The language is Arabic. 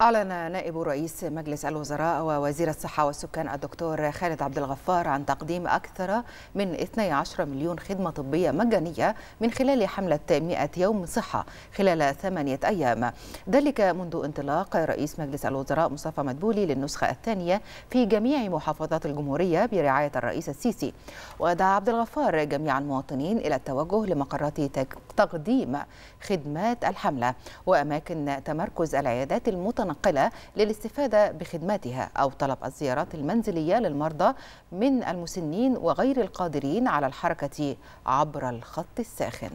أعلن نائب رئيس مجلس الوزراء ووزير الصحة والسكان الدكتور خالد عبد الغفار عن تقديم أكثر من 12 مليون خدمة طبية مجانية من خلال حملة 100 يوم صحة خلال ثمانية أيام ذلك منذ انطلاق رئيس مجلس الوزراء مصطفى مدبولي للنسخة الثانية في جميع محافظات الجمهورية برعاية الرئيس السيسي ودعا عبد الغفار جميع المواطنين إلى التوجه لمقرات تقديم خدمات الحملة وأماكن تمركز العيادات المتنقلة متنقلة للاستفادة بخدماتها أو طلب الزيارات المنزلية للمرضى من المسنين وغير القادرين على الحركة عبر الخط الساخن